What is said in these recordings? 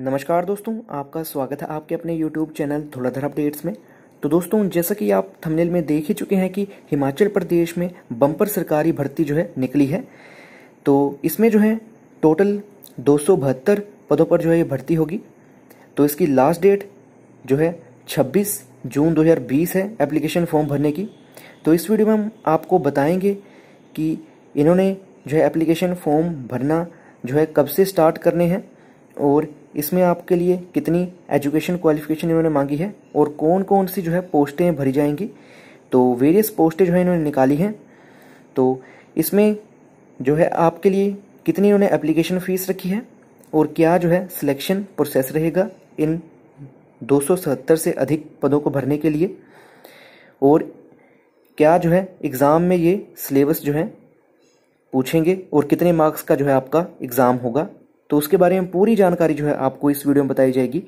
नमस्कार दोस्तों आपका स्वागत है आपके अपने यूट्यूब चैनल धुलाधर अपडेट्स में तो दोस्तों जैसा कि आप थंबनेल में देख ही चुके हैं कि हिमाचल प्रदेश में बम्पर सरकारी भर्ती जो है निकली है तो इसमें जो है टोटल दो पदों पर जो है ये भर्ती होगी तो इसकी लास्ट डेट जो है 26 जून 2020 है एप्लीकेशन फॉर्म भरने की तो इस वीडियो में हम आपको बताएंगे कि इन्होंने जो है एप्लीकेशन फॉर्म भरना जो है कब से स्टार्ट करने हैं और इसमें आपके लिए कितनी एजुकेशन क्वालिफिकेशन इन्होंने मांगी है और कौन कौन सी जो है पोस्टें भरी जाएंगी तो वेरियस पोस्टें जो है इन्होंने निकाली हैं तो इसमें जो है आपके लिए कितनी इन्होंने एप्लीकेशन फ़ीस रखी है और क्या जो है सिलेक्शन प्रोसेस रहेगा इन 277 से अधिक पदों को भरने के लिए और क्या जो है एग्ज़ाम में ये सिलेबस जो है पूछेंगे और कितने मार्क्स का जो है आपका एग्ज़ाम होगा तो उसके बारे में पूरी जानकारी जो है आपको इस वीडियो में बताई जाएगी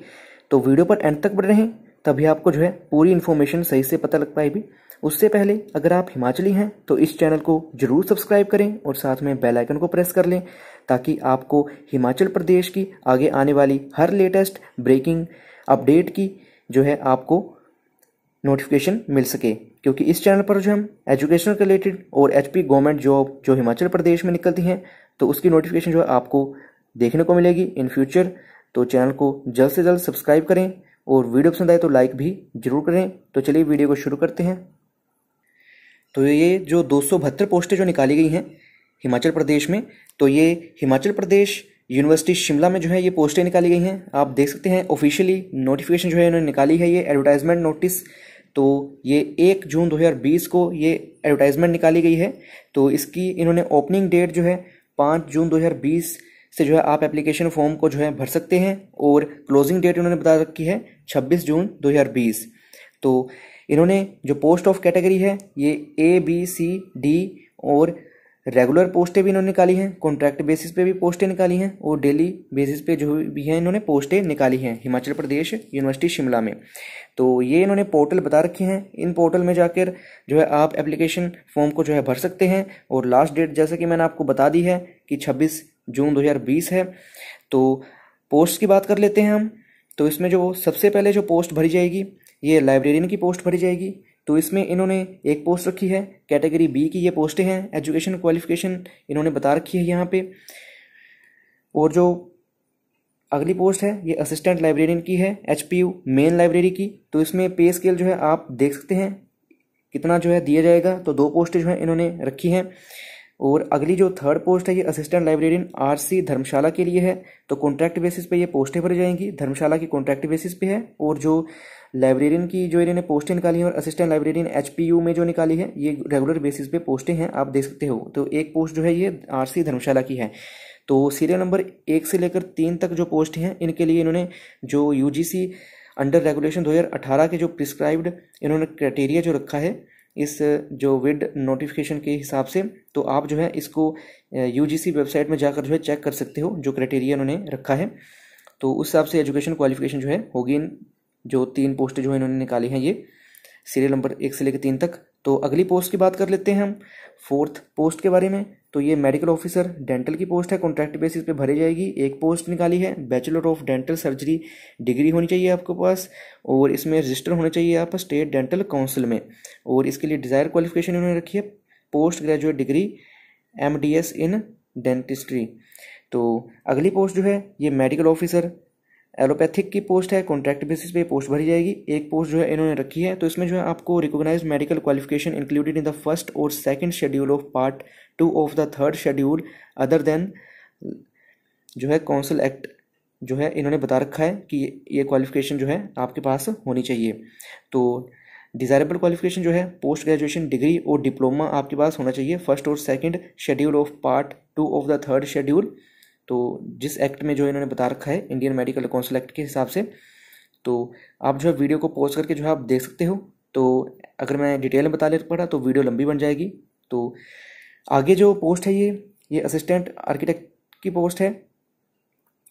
तो वीडियो पर एंड तक बढ़ रहे हैं तभी आपको जो है पूरी इन्फॉर्मेशन सही से पता लग पाएगी उससे पहले अगर आप हिमाचली हैं तो इस चैनल को जरूर सब्सक्राइब करें और साथ में बेल आइकन को प्रेस कर लें ताकि आपको हिमाचल प्रदेश की आगे आने वाली हर लेटेस्ट ब्रेकिंग अपडेट की जो है आपको नोटिफिकेशन मिल सके क्योंकि इस चैनल पर जो हम एजुकेशन रिलेटेड और एचपी गवर्नमेंट जॉब जो हिमाचल प्रदेश में निकलती हैं तो उसकी नोटिफिकेशन जो है आपको देखने को मिलेगी इन फ्यूचर तो चैनल को जल्द से जल्द सब्सक्राइब करें और वीडियो पसंद आए तो लाइक भी जरूर करें तो चलिए वीडियो को शुरू करते हैं तो ये जो दो सौ बहत्तर पोस्टें जो निकाली गई हैं हिमाचल प्रदेश में तो ये हिमाचल प्रदेश यूनिवर्सिटी शिमला में जो है ये पोस्टें निकाली गई हैं आप देख सकते हैं ऑफिशियली नोटिफिकेशन जो है इन्होंने निकाली है ये एडवर्टाइजमेंट नोटिस तो ये एक जून 2020 को ये एडवर्टाइजमेंट निकाली गई है तो इसकी इन्होंने ओपनिंग डेट जो है पाँच जून 2020 से जो है आप एप्लीकेशन फॉर्म को जो है भर सकते हैं और क्लोजिंग डेट इन्होंने बता रखी है 26 जून 2020 तो इन्होंने जो पोस्ट ऑफ कैटेगरी है ये ए बी सी डी और रेगुलर पोस्टें भी इन्होंने निकाली हैं कॉन्ट्रैक्ट बेसिस पे भी पोस्टें निकाली हैं और डेली बेसिस पे जो भी हैं इन्होंने पोस्टें निकाली हैं हिमाचल प्रदेश यूनिवर्सिटी शिमला में तो ये इन्होंने पोर्टल बता रखे हैं इन पोर्टल में जाकर जो है आप एप्लीकेशन फॉर्म को जो है भर सकते हैं और लास्ट डेट जैसे कि मैंने आपको बता दी है कि छब्बीस जून 2020 है तो पोस्ट की बात कर लेते हैं हम तो इसमें जो सबसे पहले जो पोस्ट भरी जाएगी ये लाइब्रेरियन की पोस्ट भरी जाएगी तो इसमें इन्होंने एक पोस्ट रखी है कैटेगरी बी की ये पोस्टें हैं एजुकेशन क्वालिफिकेशन इन्होंने बता रखी है यहाँ पे और जो अगली पोस्ट है ये असिस्टेंट लाइब्रेरियन की है H P U main library की तो इसमें पे स्केल जो है आप देख सकते हैं कितना जो है दिया जाएगा तो दो पोस्टें जो है इन्होंने रखी हैं और अगली जो थर्ड पोस्ट है ये असिस्टेंट लाइब्रेरियन आरसी धर्मशाला के लिए है तो कॉन्ट्रैक्ट बेसिस पे ये पोस्टें भरी जाएंगी धर्मशाला की कॉन्ट्रैक्ट बेसिस पे है और जो लाइब्रेरियन की जो इन्होंने पोस्टें निकाली हैं और असिस्टेंट लाइब्रेरियन एच में जो निकाली है ये रेगुलर बेसिस पे पोस्टें हैं आप देख सकते हो तो एक पोस्ट जो है ये आर धर्मशाला की है तो सीरियल नंबर एक से लेकर तीन तक जो पोस्ट हैं इनके लिए इन्होंने जो यू अंडर रेगुलेशन दो के जो प्रिस्क्राइब्ड इन्होंने क्राइटेरिया जो रखा है इस जो विड नोटिफिकेशन के हिसाब से तो आप जो है इसको यू वेबसाइट में जाकर जो है चेक कर सकते हो जो क्राइटेरिया उन्होंने रखा है तो उस हिसाब से एजुकेशन क्वालिफिकेशन जो है होगी इन जो तीन पोस्ट जो है इन्होंने निकाली हैं ये सीरियल नंबर एक से लेकर तीन तक तो अगली पोस्ट की बात कर लेते हैं हम फोर्थ पोस्ट के बारे में तो ये मेडिकल ऑफिसर डेंटल की पोस्ट है कॉन्ट्रैक्ट बेसिस पे भरी जाएगी एक पोस्ट निकाली है bachelor of dental surgery degree होनी चाहिए आपके पास और इसमें रजिस्टर होना चाहिए आप स्टेट डेंटल काउंसिल में और इसके लिए डिज़ायर क्वालिफिकेशन इन्होंने रखी है post graduate degree M in dentistry तो अगली पोस्ट जो है ये मेडिकल ऑफिसर एलोपैथिक की पोस्ट है कॉन्ट्रैक्ट बेसिस पे पोस्ट भरी जाएगी एक पोस्ट जो है इन्होंने रखी है तो इसमें जो है आपको recognise medical qualification included in the first और second schedule of part two of the third schedule other than जो है काउंसिल एक्ट जो है इन्होंने बता रखा है कि ये क्वालिफिकेशन जो है आपके पास होनी चाहिए तो डिज़ायरेबल क्वालिफिकेशन जो है पोस्ट ग्रेजुएशन डिग्री और डिप्लोमा आपके पास होना चाहिए फर्स्ट और second schedule of part two of the third schedule तो जिस एक्ट में जो इन्होंने बता रखा है इंडियन मेडिकल काउंसिल एक्ट के हिसाब से तो आप जो है वीडियो को पॉज करके जो है आप देख सकते हो तो अगर मैं डिटेल में बता ले पड़ा तो वीडियो लंबी बन जाएगी तो आगे जो पोस्ट है ये ये असिस्टेंट आर्किटेक्ट की पोस्ट है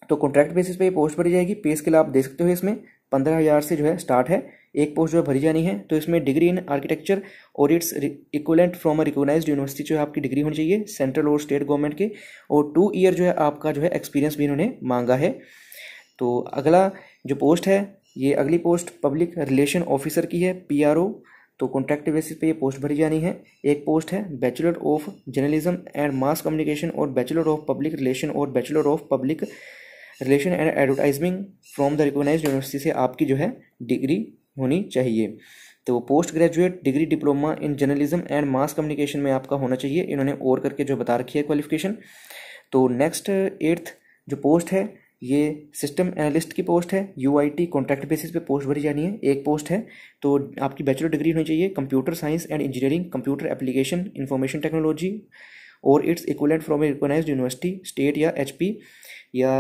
तो कॉन्ट्रैक्ट बेसिस पे ये पोस्ट भरी जाएगी पे स्केल आप देख सकते हो इसमें पंद्रह हज़ार से जो है स्टार्ट है एक पोस्ट जो है भरी जानी है तो इसमें डिग्री इन आर्किटेक्चर और its equivalent from a recognise university जो है आपकी डिग्री होनी चाहिए सेंट्रल और स्टेट गवर्नमेंट के और टू ईयर जो है आपका जो है एक्सपीरियंस भी इन्होंने मांगा है तो अगला जो पोस्ट है ये अगली पोस्ट पब्लिक रिलेशन ऑफिसर की है पी तो कॉन्ट्रैक्ट बेसिस पे ये पोस्ट भरी जानी है एक पोस्ट है bachelor of journalism and mass communication और बैचलर ऑफ पब्लिक रिलेशन और bachelor of public relation and advertising from the recognise university से आपकी जो है डिग्री होनी चाहिए तो वो post graduate degree diploma in journalism and mass communication में आपका होना चाहिए इन्होंने और करके जो बता रखी है क्वालिफिकेशन तो नेक्स्ट एट्थ जो पोस्ट है ये सिस्टम एनालिस्ट की पोस्ट है U I T contract basis पे पोस्ट भरी जानी है एक पोस्ट है तो आपकी बैचलर डिग्री होनी चाहिए computer science and engineering computer application information technology और its equivalent from a university state या एच पी या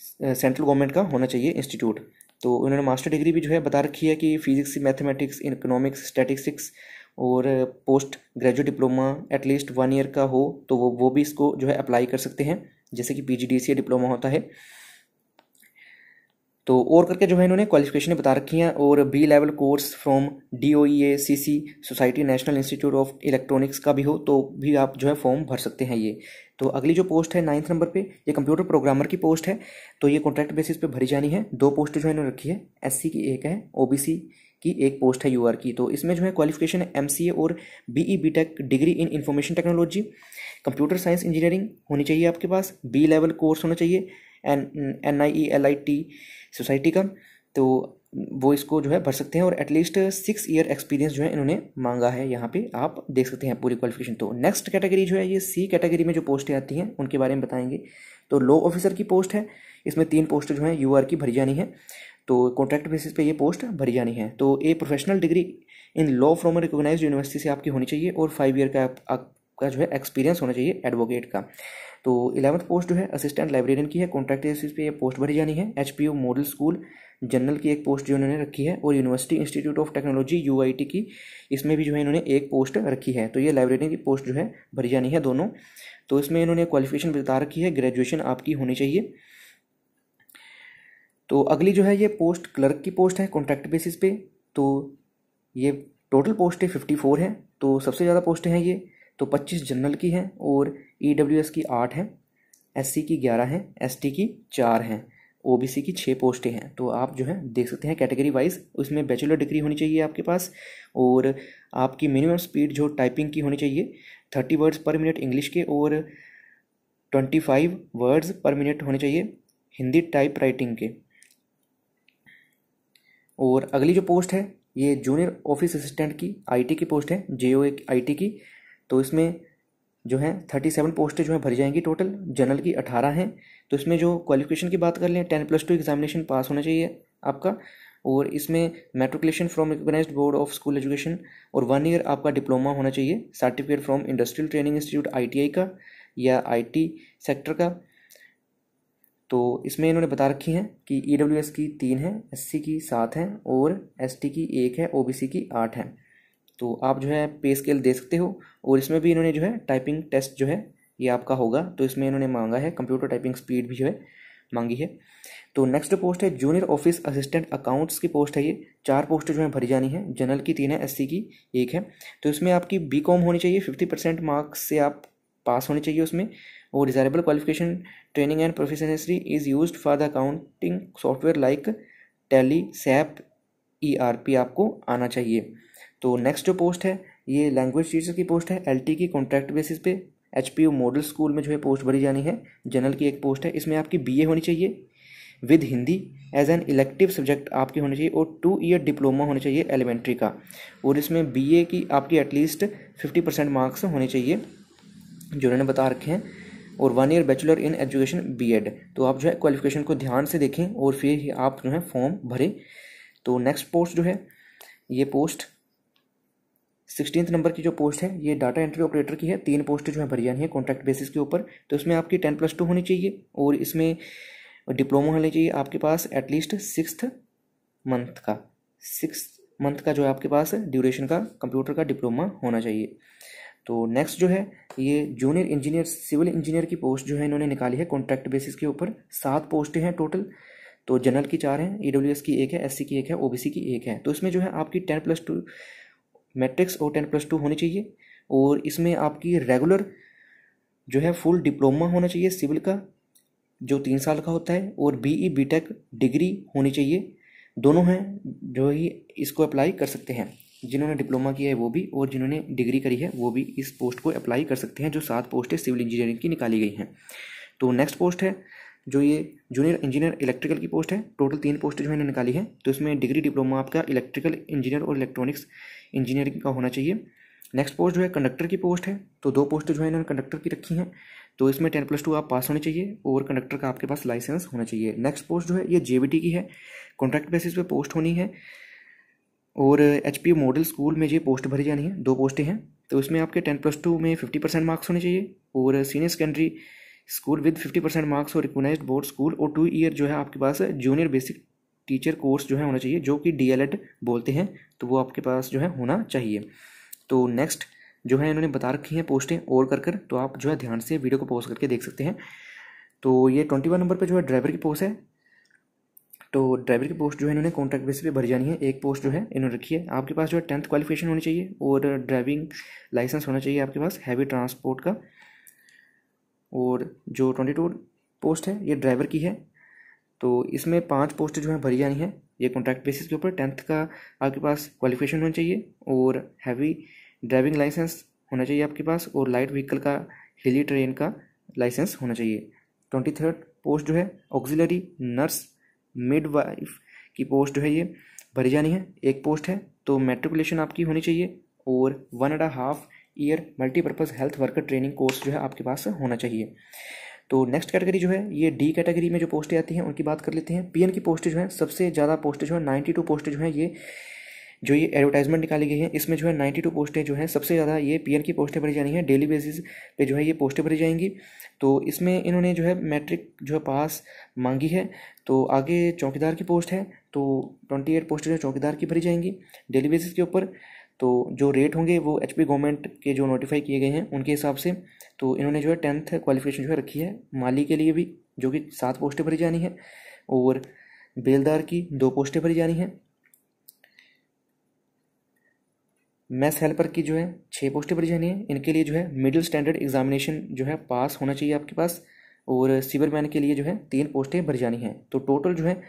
सेंट्रल uh, गवर्नमेंट का होना चाहिए इंस्टीट्यूट तो उन्होंने मास्टर डिग्री भी जो है बता रखी है कि फिज़िक्स मैथमेटिक्स इकोनॉमिक्स स्टैटिस्टिक्स और post graduate diploma at least one year का हो तो वो वो भी इसको जो है अप्लाई कर सकते हैं जैसे कि P G D C diploma होता है तो और करके जो है इन्होंने क्वालिफिकेशन बता रखी हैं और B level course from D O E A C C society national institute of electronics का भी हो तो भी आप जो है फॉर्म भर सकते हैं ये तो अगली जो पोस्ट है नाइन्थ नंबर पे ये कंप्यूटर प्रोग्रामर की पोस्ट है तो ये कॉन्ट्रैक्ट बेसिस पे भरी जानी है दो पोस्ट जो इन्होंने रखी है सी की एक है सी की एक पोस्ट है आर की तो इसमें जो है क्वालिफिकेशन है ए और B B tech degree in information technology computer science engineering होनी चाहिए आपके पास बी लेवल कोर्स होना चाहिए N N I E L I T society का तो वो इसको जो है भर सकते हैं और एटलीस्ट सिक्स ईयर एक्सपीरियंस जो है इन्होंने मांगा है यहाँ पे आप देख सकते हैं पूरी क्वालिफिकेशन तो नेक्स्ट कैटेगरी जो है ये सी कैटेगरी में जो पोस्टें आती हैं उनके बारे में बताएंगे तो लो ऑफिसर की पोस्ट है इसमें तीन पोस्ट जो है यू की भरी जानी है तो कॉन्ट्रैक्ट बेसिस पे ये पोस्ट भरी जानी है तो a professional degree in law from recognise university से आपकी होनी चाहिए और फाइव ईयर का आपका जो है एक्सपीरियंस होना चाहिए एडवोकेट का तो इलेवंथ पोस्ट जो है असिस्टेंट लाइब्रेरियन की है कॉन्ट्रैक्ट बेसिस पे ये पोस्ट भरी जानी है एच मॉडल स्कूल जनरल की एक पोस्ट जो इन्होंने रखी है और university institute of technology U की इसमें भी जो है इन्होंने एक पोस्ट रखी है तो ये लाइब्रेरियन की पोस्ट जो है भरी जानी है दोनों तो इसमें इन्होंने क्वालिफिकेशन बता रखी है ग्रेजुएशन आपकी होनी चाहिए तो अगली जो है ये पोस्ट क्लर्क की पोस्ट है कॉन्ट्रैक्ट बेसिस पे तो ये टोटल पोस्टें फिफ्टी फोर हैं तो सबसे ज़्यादा पोस्टें हैं ये तो 25 जनरल की हैं और ई e की आठ हैं एस की ग्यारह हैं एस की चार हैं ओ की छः पोस्टें हैं तो आप जो है देख सकते हैं कैटेगरी वाइज उसमें बैचलर डिग्री होनी चाहिए आपके पास और आपकी मिनिमम स्पीड जो टाइपिंग की होनी चाहिए thirty words per minute English के और twenty five words per minute होने चाहिए हिंदी टाइप राइटिंग के और अगली जो पोस्ट है ये जूनियर ऑफिस असिस्टेंट की आईटी की पोस्ट है जे ओ की तो इसमें जो है थर्टी सेवन पोस्टें जो है भरी जाएंगी टोटल जनरल की अठारह हैं तो इसमें जो क्वालिफिकेशन की बात कर लें ten plus two examination pass होना चाहिए आपका और इसमें matriculation from recognise board of school education और वन ईयर आपका डिप्लोमा होना चाहिए certificate from industrial training institute I का या टी सेक्टर का तो इसमें इन्होंने बता रखी हैं कि ई e की तीन है एस की सात हैं और एस की एक है ओ की आठ हैं तो आप जो है पे स्केल दे सकते हो और इसमें भी इन्होंने जो है टाइपिंग टेस्ट जो है ये आपका होगा तो इसमें इन्होंने मांगा है कंप्यूटर टाइपिंग स्पीड भी जो है मांगी है तो नेक्स्ट पोस्ट है जूनियर ऑफिस असिस्टेंट अकाउंट्स की पोस्ट है ये चार पोस्ट जो है भरी जानी है जनरल की तीन है एस की एक है तो इसमें आपकी बी कॉम होनी चाहिए फिफ्टी परसेंट मार्क्स से आप पास होने चाहिए उसमें और desirable qualification training and proficiency is use for the accounting software like Tally SAP E आपको आना चाहिए तो नेक्स्ट जो पोस्ट है ये लैंग्वेज टीचर की पोस्ट है एल की कॉन्ट्रैक्ट बेसिस पे एच मॉडल स्कूल में जो है पोस्ट भरी जानी है जनरल की एक पोस्ट है इसमें आपकी बी होनी चाहिए with Hindi as an elective subject आपकी होने चाहिए और टू ईयर डिप्लोमा होना चाहिए एलिमेंट्री का और इसमें बी की आपकी एटलीस्ट फिफ्टी परसेंट मार्क्स होने चाहिए जो उन्होंने बता रखे हैं और one year bachelor in education B तो आप जो है क्वालिफिकेशन को ध्यान से देखें और फिर ही आप जो है फॉर्म भरें तो नेक्स्ट पोस्ट जो है ये पोस्ट सिक्सटीन नंबर की जो पोस्ट है ये डाटा एंट्री ऑपरेटर की है तीन पोस्ट जो है भरी जानी है कॉन्ट्रैक्ट बेसिस के ऊपर तो इसमें आपकी टेन प्लस टू होनी चाहिए और इसमें डिप्लोमा होना चाहिए आपके पास एटलीस्ट सिक्स मंथ का सिक्स मंथ का जो है आपके पास ड्यूरेशन का कंप्यूटर का डिप्लोमा होना चाहिए तो नेक्स्ट जो है ये जूनियर इंजीनियर सिविल इंजीनियर की पोस्ट जो है इन्होंने निकाली है कॉन्ट्रैक्ट बेसिस के ऊपर सात पोस्टें हैं टोटल तो जनरल की चार हैं ई e की एक है एस की एक है ओ की एक है तो इसमें जो है आपकी टेन प्लस टू मैट्रिक्स और टेन प्लस टू होनी चाहिए और इसमें आपकी रेगुलर जो है फुल डिप्लोमा होना चाहिए सिविल का जो तीन साल का होता है और B E B tech degree होनी चाहिए दोनों हैं जो ही इसको अप्लाई कर सकते हैं जिन्होंने डिप्लोमा किया है वो भी और जिन्होंने डिग्री करी है वो भी इस पोस्ट को अप्लाई कर सकते हैं जो सात पोस्टें सिविल इंजीनियरिंग की निकाली गई हैं तो नेक्स्ट पोस्ट है जो ये जूनियर इंजीनियर इलेक्ट्रिकल की पोस्ट है टोटल तीन पोस्ट जो मैंने निकाली है तो इसमें डिग्री डिप्लोमा आपका इलेक्ट्रिकल इंजीनियर और इलेक्ट्रॉनिक्स इंजीनियरिंग का होना चाहिए नेक्स्ट पोस्ट जो है कंडक्टर की पोस्ट है तो दो पोस्ट जो है इन्होंने कंडक्टर की रखी हैं तो इसमें टेन प्लस टू आप पास होने चाहिए और कंडक्टर का आपके पास लाइसेंस होना चाहिए नेक्स्ट पोस्ट जो है ये जे की है कॉन्ट्रैक्ट बेसिस पे पोस्ट होनी है और एच पी मॉडल स्कूल में ये पोस्ट भरी जानी है दो पोस्टें हैं तो इसमें आपके टेन प्लस टू में फिफ्टी परसेंट मार्क्स होने चाहिए और senior secondary school with fifty percent marks और रिकोगनाइज बोर्ड स्कूल और टू ईयर जो है आपके पास जूनियर बेसिक टीचर कोर्स जो है होना चाहिए जो कि डी बोलते हैं तो वो आपके पास जो है होना चाहिए तो नेक्स्ट जो है इन्होंने बता रखी है पोस्टें और कर कर तो आप जो है ध्यान से वीडियो को पोस्ट करके देख सकते हैं तो ये ट्वेंटी वन नंबर पर जो है ड्राइवर की पोस्ट है तो ड्राइवर की पोस्ट जो है इन्होंने कॉन्ट्रैक्ट बेस पे भर जानी है एक पोस्ट जो है इन्होंने रखी है आपके पास जो है टेंथ क्वालिफिकेशन होनी चाहिए और ड्राइविंग लाइसेंस होना चाहिए आपके पास हैवी ट्रांसपोर्ट का और जो ट्वेंटी टू पोस्ट है ये ड्राइवर की है तो इसमें पांच पोस्ट जो है भरी जानी है ये कॉन्ट्रैक्ट बेसिस के ऊपर टेंथ का आपके पास क्वालिफिकेशन होना चाहिए और हैवी ड्राइविंग लाइसेंस होना चाहिए आपके पास और लाइट व्हीकल का हिली ट्रेन का लाइसेंस होना चाहिए ट्वेंटी थर्ड पोस्ट जो है ऑक्जिलरी नर्स मिड वाइफ की पोस्ट जो है ये भरी जानी है एक पोस्ट है तो मेट्रिकुलेशन आपकी होनी चाहिए और one and half year multipurpose health worker training course जो है आपके पास होना चाहिए तो नेक्स्ट कैटेगरी जो है ये डी कैटेगरी में जो पोस्टें आती हैं उनकी बात कर लेते हैं पीएन की पोस्टें जो है सबसे ज़्यादा पोस्टें जो है नाइन्टी टू पोस्टें जो है ये जो ये एडवर्टाइजमेंट निकाली गई है इसमें जो है नाइन्टी टू पोस्टें जो है सबसे ज़्यादा ये पी की पोस्टें भरी जानी है डेली बेसिस पे जो है ये पोस्टें भरी जाएंगी तो इसमें इन्होंने जो है मैट्रिक जो है पास मांगी है तो आगे चौकीदार की पोस्ट है तो ट्वेंटी एट पोस्टें जो है चौकीदार की भरी जाएंगी डेली बेसिस के ऊपर तो जो रेट होंगे वो एच पी गवर्नमेंट के जो नोटिफाई किए गए हैं उनके हिसाब से तो इन्होंने जो है टेंथ क्वालिफिकेशन जो है रखी है माली के लिए भी जो कि सात पोस्टें भरी जानी है और बेलदार की दो पोस्टें भरी जानी हैं मैथ्स हेल्पर की जो है छः पोस्टें भरी जानी है इनके लिए जो है मिडिल स्टैंडर्ड एग्जामिनेशन जो है पास होना चाहिए आपके पास और सिविल मैन के लिए जो है तीन पोस्टें भरी जानी हैं तो टोटल जो है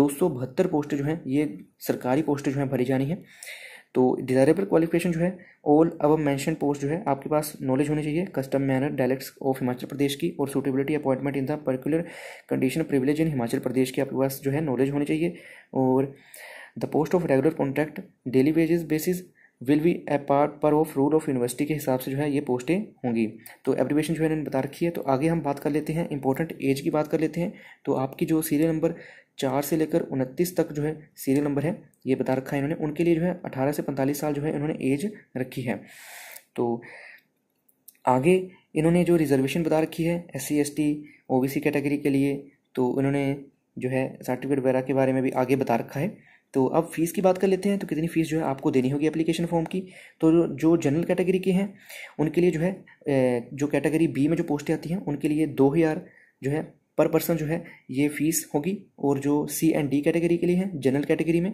दो सौ बहत्तर पोस्टें जो हैं ये सरकारी पोस्टें जो हैं भरी जानी है तो डिज़ायरेबल क्वालिफिकेशन जो है ऑल अब मैंशन पोस्ट जो है आपके पास नॉलेज होनी चाहिए custom manner dialects of Himachal Pradesh की और suitability appointment in the particular condition privilege in Himachal Pradesh की आपके पास जो है नॉलेज होनी चाहिए और the post of regular contract daily wages basis will be a part पर ऑफ रूल ऑफ यूनिवर्सिटी के हिसाब से जो है ये पोस्टें होंगी तो एप्लीकेशन जो है इन्होंने बता रखी है तो आगे हम बात कर लेते हैं इंपॉर्टेंट एज की बात कर लेते हैं तो आपकी जो सीरियल नंबर चार से लेकर उनतीस तक जो है सीरियल नंबर है ये बता रखा है इन्होंने उनके लिए जो है अठारह से पैंतालीस साल जो है इन्होंने एज रखी है तो आगे इन्होंने जो रिजर्वेशन बता रखी है S C S T O B C category के लिए तो इन्होंने जो है सर्टिफिकेट वगैरह के बारे में भी आगे बता रखा है तो अब फीस की बात कर लेते हैं तो कितनी फीस जो है आपको देनी होगी एप्लीकेशन फॉर्म की तो जो जनरल कैटेगरी के हैं उनके लिए जो है जो कैटेगरी बी में जो पोस्टें आती हैं उनके लिए दो हज़ार जो है पर पर्सन जो है ये फ़ीस होगी और जो सी एंड डी कैटेगरी के लिए है जनरल कैटेगरी में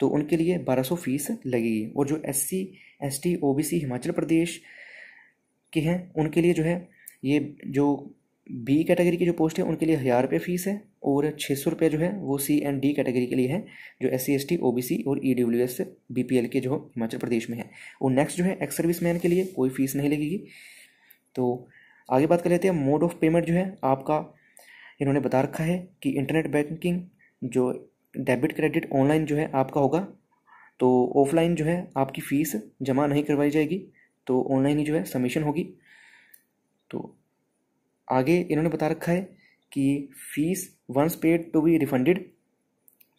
तो उनके लिए बारह सौ फीस लगेगी और जो S C S T O B C Himachal Pradesh के हैं उनके लिए जो है ये जो बी कैटेगरी की जो पोस्ट है उनके लिए हज़ार रुपये फ़ीस है और छः सौ रुपये जो है वो सी एंड डी कैटेगरी के लिए है जो S C S T O B C और E W S B P L के जो हिमाचल प्रदेश में है और नेक्स्ट जो है एक्स सर्विस मैन के लिए कोई फ़ीस नहीं लगेगी तो आगे बात कर लेते हैं मोड ऑफ पेमेंट जो है आपका इन्होंने बता रखा है कि इंटरनेट बैंकिंग जो डेबिट क्रेडिट ऑनलाइन जो है आपका होगा तो ऑफलाइन जो है आपकी फ़ीस जमा नहीं करवाई जाएगी तो ऑनलाइन ही जो है सबमिशन होगी तो आगे इन्होंने बता रखा है कि fees once paid to be refunded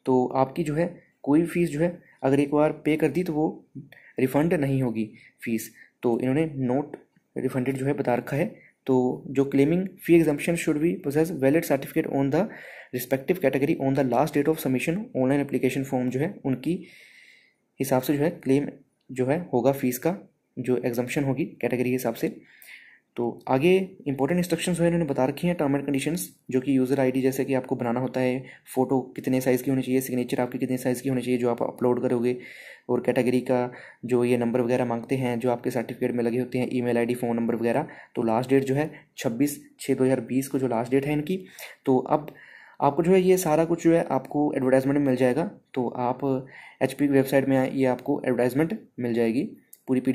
तो आपकी जो है कोई फ़ीस जो है अगर एक बार पे कर दी तो वो रिफ़ंड नहीं होगी फ़ीस तो इन्होंने नोट रिफंडेड जो है बता रखा है तो जो claiming fee exemption should be process valid certificate on the respective category on the last date of submission online application form जो है उनकी हिसाब से जो है क्लेम जो है होगा फीस का जो एग्जाम्पन होगी कैटेगरी के हिसाब से तो आगे इंपॉर्टेंट इंस्ट्रक्शंस हुए इन्होंने बता रखी हैं टर्म एंड कंडीशंस जो कि यूज़र आईडी जैसे कि आपको बनाना होता है फोटो कितने साइज़ की होनी चाहिए सिग्नेचर आपकी कितने साइज़ की होनी चाहिए जो आप अपलोड करोगे और कैटेगरी का जो ये नंबर वगैरह मांगते हैं जो आपके सर्टिफिकेट में लगे होते हैं ईमेल आईडी फ़ोन नंबर वगैरह तो लास्ट डेट जो है छब्बीस छः दो हज़ार बीस को जो लास्ट डेट है इनकी तो अब आपको जो है ये सारा कुछ जो है आपको एडवर्टाइजमेंट मिल जाएगा तो आप एच की वेबसाइट में ये आपको एडवर्टाइजमेंट मिल जाएगी पूरी पी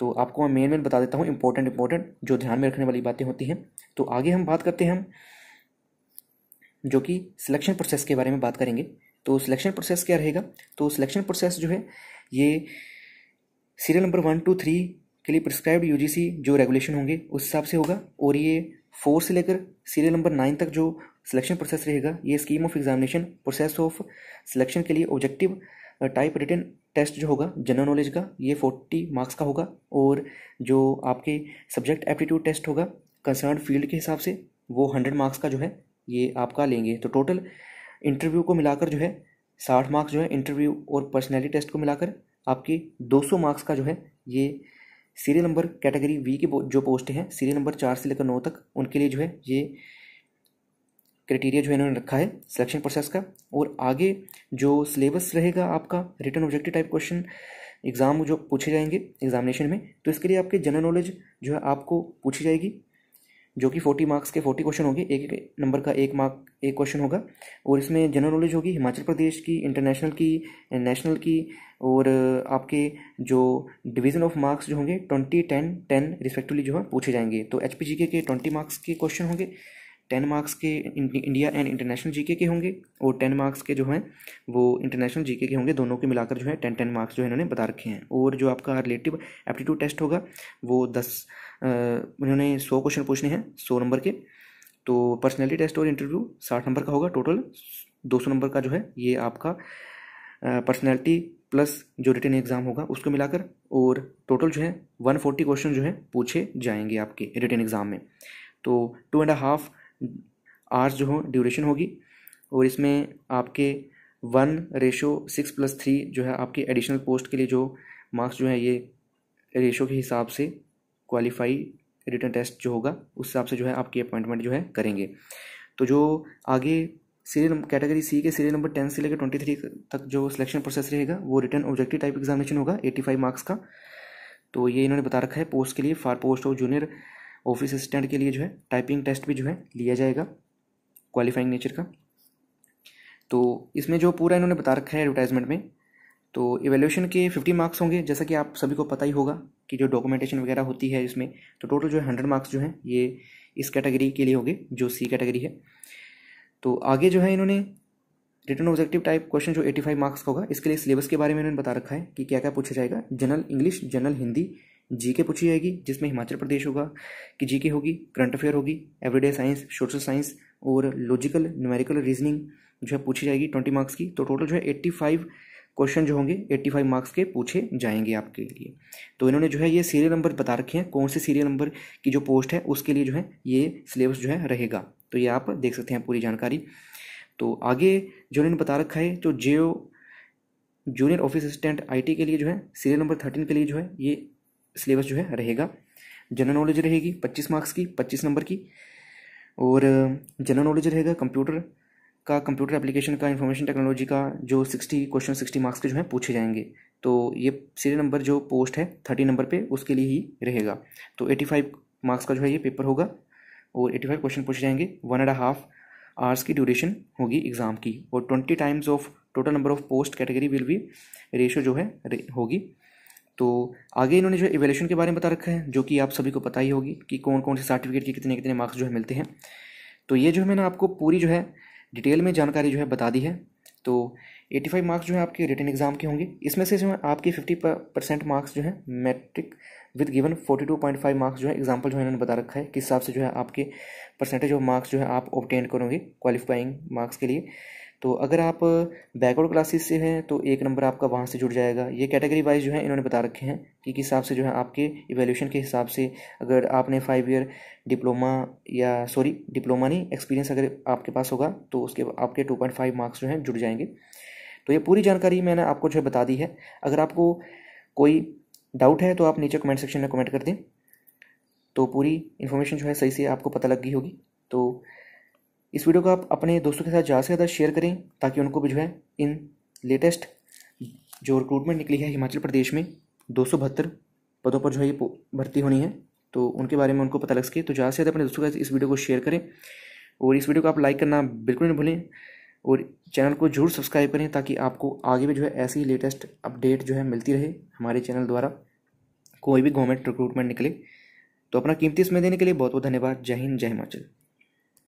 तो आपको मैं मेन मेन बता देता हूँ इंपॉर्टेंट इंपॉर्टेंट जो ध्यान में रखने वाली बातें होती हैं तो आगे हम बात करते हैं हम जो कि सिलेक्शन प्रोसेस के बारे में बात करेंगे तो सिलेक्शन प्रोसेस क्या रहेगा तो सिलेक्शन प्रोसेस जो है ये serial number one two three के लिए प्रिस्क्राइब्ड यूजीसी जो रेगुलेशन होंगे उस हिसाब से होगा और ये फोर से लेकर सीरियल नंबर नाइन तक जो सिलेक्शन प्रोसेस रहेगा ये scheme of examination process of selection के लिए ऑब्जेक्टिव टाइप रिटर्न टेस्ट जो होगा जनरल नॉलेज का ये फोर्टी मार्क्स का होगा और जो आपके सब्जेक्ट एप्टीट्यूड टेस्ट होगा कंसर्न फील्ड के हिसाब से वो हंड्रेड मार्क्स का जो है ये आपका लेंगे तो टोटल इंटरव्यू को मिलाकर जो है साठ मार्क्स जो है इंटरव्यू और पर्सनैलिटी टेस्ट को मिलाकर आपकी दो सौ मार्क्स का जो है ये सीरियल नंबर कैटेगरी वी की जो पोस्ट हैं सीरियल नंबर चार से लेकर नौ तक उनके लिए जो है ये क्राइटेरिया जो है इन्होंने रखा है सिलेक्शन प्रोसेस का और आगे जो सिलेबस रहेगा आपका written objective type question exam जो पूछे जाएंगे एग्जामिनेशन में तो इसके लिए आपके जनरल नॉलेज जो है आपको पूछी जाएगी जो कि फोर्टी मार्क्स के फोर्टी क्वेश्चन होंगे एक एक नंबर का एक मार्क एक क्वेश्चन होगा और इसमें जनरल नॉलेज होगी हिमाचल प्रदेश की इंटरनेशनल की नेशनल की और आपके जो डिवीज़न ऑफ मार्क्स जो होंगे ट्वेंटी टेन टेन रिस्पेक्टिवली जो है पूछे जाएंगे तो एच के ट्वेंटी मार्क्स के क्वेश्चन होंगे टेन मार्क्स के इंडिया एंड इंटरनेशनल जीके के होंगे और टेन मार्क्स के जो हैं वो इंटरनेशनल जीके के होंगे दोनों के मिलाकर जो है टेन टेन मार्क्स जो है इन्होंने बता रखे हैं और जो आपका रिलेटिव एप्टीट्यूड टेस्ट होगा वो दस इन्होंने सौ क्वेश्चन पूछने हैं सौ नंबर के तो पर्सनैलिटी टेस्ट और इंटरव्यू साठ नंबर का होगा टोटल दो सौ नंबर का जो है ये आपका पर्सनैलिटी प्लस जो रिटर्न एग्ज़ाम होगा उसको मिलाकर और टोटल जो है वन फोर्टी क्वेश्चन जो है पूछे जाएंगे आपके रिटर्न एग्ज़ाम में तो टू एंड हाफ आर्स जो हो ड्यूरेशन होगी और इसमें आपके one ratio six plus three जो है आपके एडिशनल पोस्ट के लिए जो मार्क्स जो है ये रेशो के हिसाब से क्वालिफाई रिटर्न टेस्ट जो होगा उस हिसाब से जो है आपकी अपॉइंटमेंट जो है करेंगे तो जो आगे सीरियल कैटेगरी सी के सीरियल नंबर टेन से लेकर ट्वेंटी थ्री तक जो सिलेक्शन प्रोसेस रहेगा वो रिटर्न ऑब्जेक्टिव टाइप एग्जामिनेशन होगा एटी फाइव मार्क्स का तो ये इन्होंने बता रखा है पोस्ट के लिए for post of junior office assistant के लिए जो है टाइपिंग टेस्ट भी जो है लिया जाएगा क्वालिफाइंग नेचर का तो इसमें जो पूरा इन्होंने बता रखा है एडवर्टाइजमेंट में तो इवेल्यूशन के फिफ्टी मार्क्स होंगे जैसा कि आप सभी को पता ही होगा कि जो डॉक्यूमेंटेशन वगैरह होती है इसमें तो टोटल जो है हंड्रेड मार्क्स जो हैं ये इस कैटेगरी के लिए होंगे जो सी कैटेगरी है तो आगे जो है इन्होंने रिटर्न ऑब्जेक्टिव टाइप क्वेश्चन जो एटी फाइव मार्क्स का होगा इसके लिए सिलेबस के बारे में इन्होंने बता रखा है कि क्या क्या पूछा जाएगा general English general Hindi G K पूछी जाएगी जिसमें हिमाचल प्रदेश होगा कि जी के होगी करंट अफेयर होगी एवरीडे साइंस सोशल साइंस और लॉजिकल न्यूमेरिकल रीजनिंग जो है पूछी जाएगी ट्वेंटी मार्क्स की तो टोटल जो है एट्टी फाइव क्वेश्चन जो होंगे एट्टी फाइव मार्क्स के पूछे जाएंगे आपके लिए तो इन्होंने जो है ये सीरियल नंबर बता रखे हैं कौन से सीरियल नंबर की जो पोस्ट है उसके लिए जो है ये सिलेबस जो है रहेगा तो ये आप देख सकते हैं पूरी जानकारी तो आगे जो इन्होंने बता रखा है तो J junior office assistant IT के लिए जो है सीरियल नंबर थर्टीन के लिए जो है ये सिलेबस जो है रहेगा जनरल नॉलेज रहेगी पच्चीस मार्क्स की पच्चीस नंबर की और जनरल नॉलेज रहेगा कंप्यूटर का कंप्यूटर एप्लीकेशन का इंफॉर्मेशन टेक्नोलॉजी का जो सिक्सटी क्वेश्चन सिक्सटी मार्क्स के जो है पूछे जाएंगे तो ये सीरियल नंबर जो पोस्ट है थर्टी नंबर पे उसके लिए ही रहेगा तो एटी फाइव मार्क्स का जो है ये पेपर होगा और एटी फाइव क्वेश्चन पूछे जाएंगे वन एंड हाफ आवर्स की ड्यूरेशन होगी एग्ज़ाम की और twenty times of total number of post category will be ratio जो है होगी तो आगे इन्होंने जो इवेल्यूशन के बारे में बता रखा है जो कि आप सभी को पता ही होगी कि कौन कौन से सर्टिफिकेट के कितने कितने मार्क्स जो है मिलते हैं तो ये जो है मैंने आपको पूरी जो है डिटेल में जानकारी जो है बता दी है तो 85 मार्क्स जो है आपके रिटर्न एग्जाम के होंगे इसमें से जो है आपके 50 परसेंट मार्क्स जो है मैट्रिक विद गिवन 42.5 मार्क्स जो है एग्जाम्पल जो है इन्होंने बता रखा है किस हिसाब से जो है आपके परसेंटेज ऑफ मार्क्स जो है आप ऑप्टेन करोगे क्वालिफाइंग मार्क्स के लिए तो अगर आप बैकवर्ड क्लासेस से हैं तो एक नंबर आपका वहाँ से जुड़ जाएगा ये कैटेगरी वाइज जो है इन्होंने बता रखे हैं कि किस हिसाब से जो है आपके इवेल्यूशन के हिसाब से अगर आपने फाइव ईयर डिप्लोमा या सॉरी डिप्लोमा नहीं एक्सपीरियंस अगर आपके पास होगा तो उसके आपके टू पॉइंट फाइव मार्क्स जो हैं जुड़ जाएंगे तो ये पूरी जानकारी मैंने आपको जो है बता दी है अगर आपको कोई डाउट है तो आप नीचे कमेंट सेक्शन में कमेंट कर दें तो पूरी इन्फॉर्मेशन जो है सही से आपको पता लग गई होगी तो इस वीडियो को आप अपने दोस्तों के साथ ज़्यादा से ज़्यादा शेयर करें ताकि उनको भी जो है इन लेटेस्ट जो रिक्रूटमेंट निकली है हिमाचल प्रदेश में दो पदों पर जो है ये भर्ती होनी है तो उनके बारे में उनको पता लग सके तो ज़्यादा से ज़्यादा अपने दोस्तों के साथ इस वीडियो को शेयर करें और इस वीडियो को आप लाइक करना बिल्कुल नहीं भूलें और चैनल को जरूर सब्सक्राइब करें ताकि आपको आगे भी जो है ऐसी लेटेस्ट अपडेट जो है मिलती रहे हमारे चैनल द्वारा कोई भी गवर्नमेंट रिक्रूटमेंट निकले तो अपना कीमती इसमें देने के लिए बहुत बहुत धन्यवाद जय हिंद जय हिमाचल